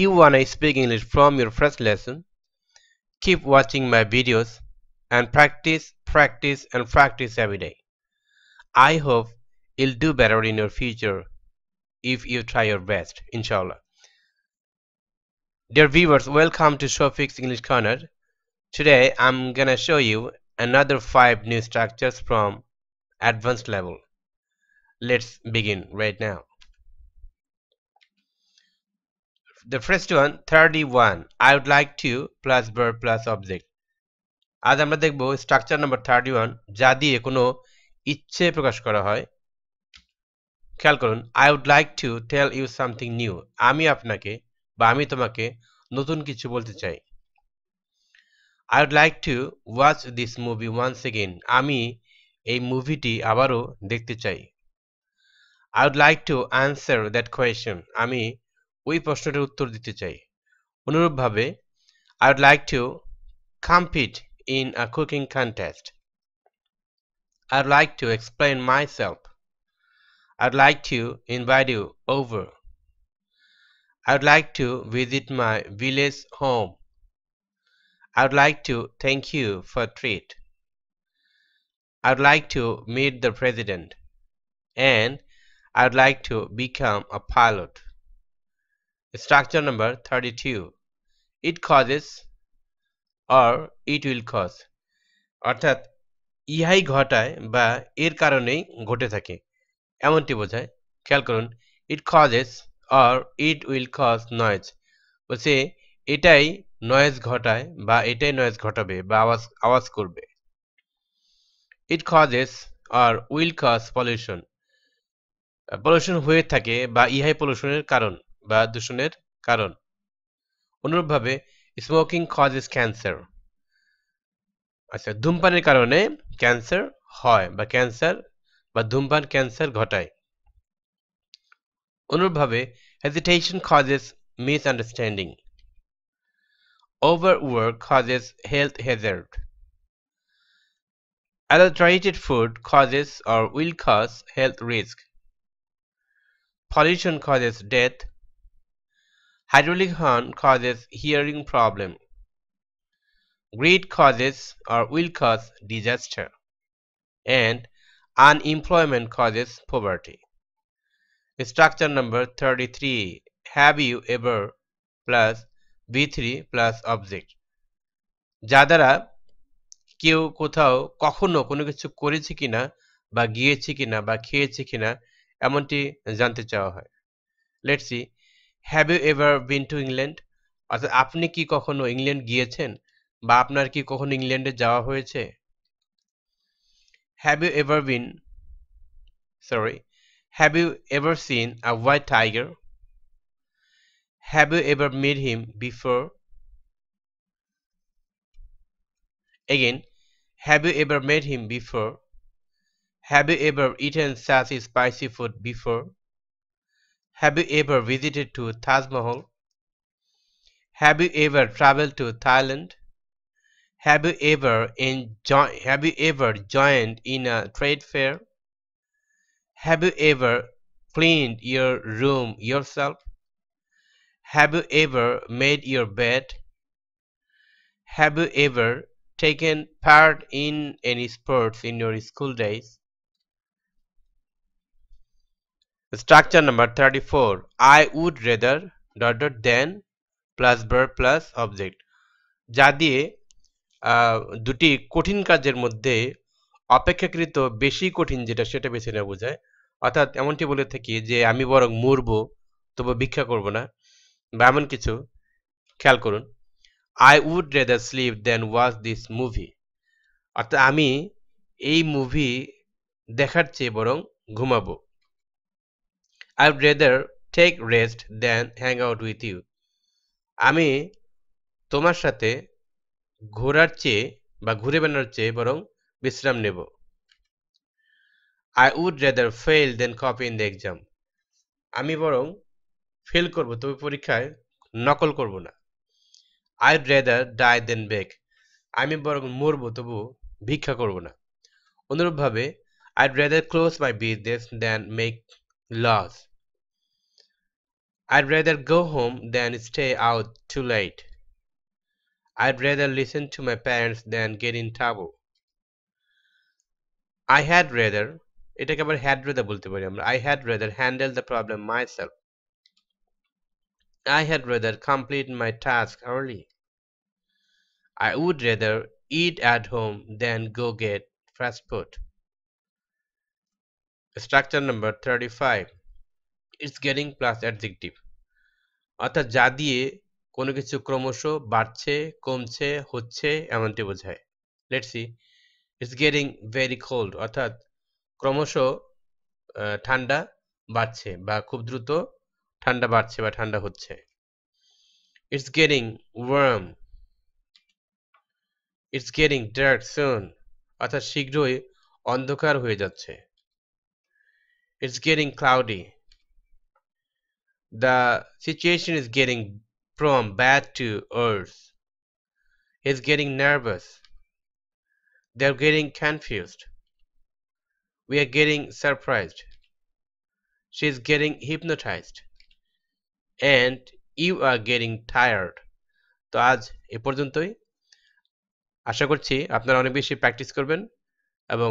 you wanna speak English from your first lesson, keep watching my videos and practice, practice and practice every day. I hope you'll do better in your future if you try your best, inshallah. Dear viewers, welcome to Showfix English Corner. Today I'm gonna show you another 5 new structures from advanced level. Let's begin right now. the first one 31 I would like to plus verb plus object আজ আমরা দেখব structure number thirty one যা দিয়ে কোনো ইচ্ছে প্রকাশ করা হয় খেয়াল করুন I would like to tell you something new আমি আপনাকে বা আমি তোমাকে নতুন কিছু বলতে চাই I would like to watch this movie once again আমি এই মুভিটি আবারও দেখতে চাই I would like to answer that question আমি ওই প্রশ্নটির উত্তর দিতে চাই অনুরূপভাবে I would like to compete in a cooking contest I would like to explain myself I would like to invite you over I would like to visit my village home I would like to thank you for treat I would like to meet the president and I'd like to become a pilot. Structure number 32. It causes or it will cause. অর্থাৎ ইহাই ঘটায় বা এর কারণেই ঘটে থাকে এমনটি বোঝায় খেয়াল করুন it causes or it will cause noise বলছে এটাই নয়েজ ঘটায় বা এটাই নয়েজ ঘটাবে বা আওয়াজ আওয়াজ করবে it causes or will cause pollution pollution হয়ে থাকে বা ইহাই পলিউশনের কারণ বা দূষণের কারণ অনুরূপভাবে স্মোকিং কজেস ক্যান্সার আচ্ছা ধূমপানের কারণে ক্যান্সার হয় বা ক্যান্সার বা ধূমপান ক্যান্সার ঘটায় অনুরূপভাবে hesitation causes misunderstanding Overwork causes health hazard. Adulterated food causes or will cause health risk. Pollution causes death Hydraulic horn causes hearing problem. Greed causes or will cause disaster. And unemployment causes poverty. Structure number 33. Have you ever plus B3 plus object. Jadara দ্বারা কেউ কোথাও কখনো কোনো কিছু করেছে কিনা বা গিয়েছে কিনা বা খেয়েছে কিনা এমনটি জানতে চাওয়া হয় let's see Have you ever been to England? অর্থাৎ আপনি কি কখনো ইংল্যান্ড গিয়েছেন বা আপনার কি কখনো ইংল্যান্ডে যাওয়া হয়েছে? Have you ever been Sorry. Have you ever seen a white tiger? Have you ever met him before? Again, have you ever met him before? Have you ever eaten such spicy food before? Have you ever visited to Taj Mahal? Have you ever traveled to Thailand? Have you ever in have you ever joined in a trade fair? Have you ever cleaned your room yourself? Have you ever made your bed? Have you ever taken part in any sports in your school days? structure number 34 i would rather dot dot than plus বার plus object যা দিয়ে দুটি কঠিন কাজের মধ্যে অপেক্ষাকৃত বেশি কঠিন যেটা সেটা বেছে নেওয়া বোঝায় অর্থাৎ এমনটি বলে থাকি যে আমি বরং মরবো তবু ভিক্ষা করব না বা এমন কিছু খেয়াল করুন I would rather sleep than watch this movie অর্থাৎ আমি এই মুভি দেখার চেয়ে বরং ঘুমাবো I'd rather take rest than hang out with you. আমি তোমার সাথে ঘোরার চেয়ে বা ঘুরে বেড়ানোর চেয়ে বরং বিশ্রাম নেব I would rather fail than copy in the exam আমি বরং ফেল করব তবে পরীক্ষায় নকল করব না I rather die than beg আমি বরং মরবো তবু ভিক্ষা করব না অনুরূপভাবে I rather close my business than make loss I'd rather go home than stay out too late. I'd rather listen to my parents than get in trouble. I had rather এটাকে আবার had rather বলতে পারি আমরা I had rather handle the problem myself. I had rather complete my task early. I would rather eat at home than go get fast food. Structure number 35 it's getting plus adjective অর্থাৎ যা দিয়ে কোনো কিছু ক্রমশ বাড়ছে কমছে হচ্ছে এমনটি বোঝায় let's see it's getting very cold অর্থাৎ ক্রমশ ঠান্ডা বাড়ছে বা খুব দ্রুত ঠান্ডা বাড়ছে বা ঠান্ডা হচ্ছে it's getting warm it's getting dark soon অর্থাৎ শীঘ্রই অন্ধকার হয়ে যাচ্ছে it's getting cloudy the situation is getting from bad to worse. He's getting nervous. They're getting confused. We are getting surprised. She's getting hypnotized. And you are getting tired. তো আজ এ পর্যন্তই আশা করছি আপনারা অনেক বেশি প্র্যাকটিস করবেন এবং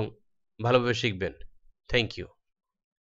ভালোভাবে শিখবেন থ্যাংক ইউ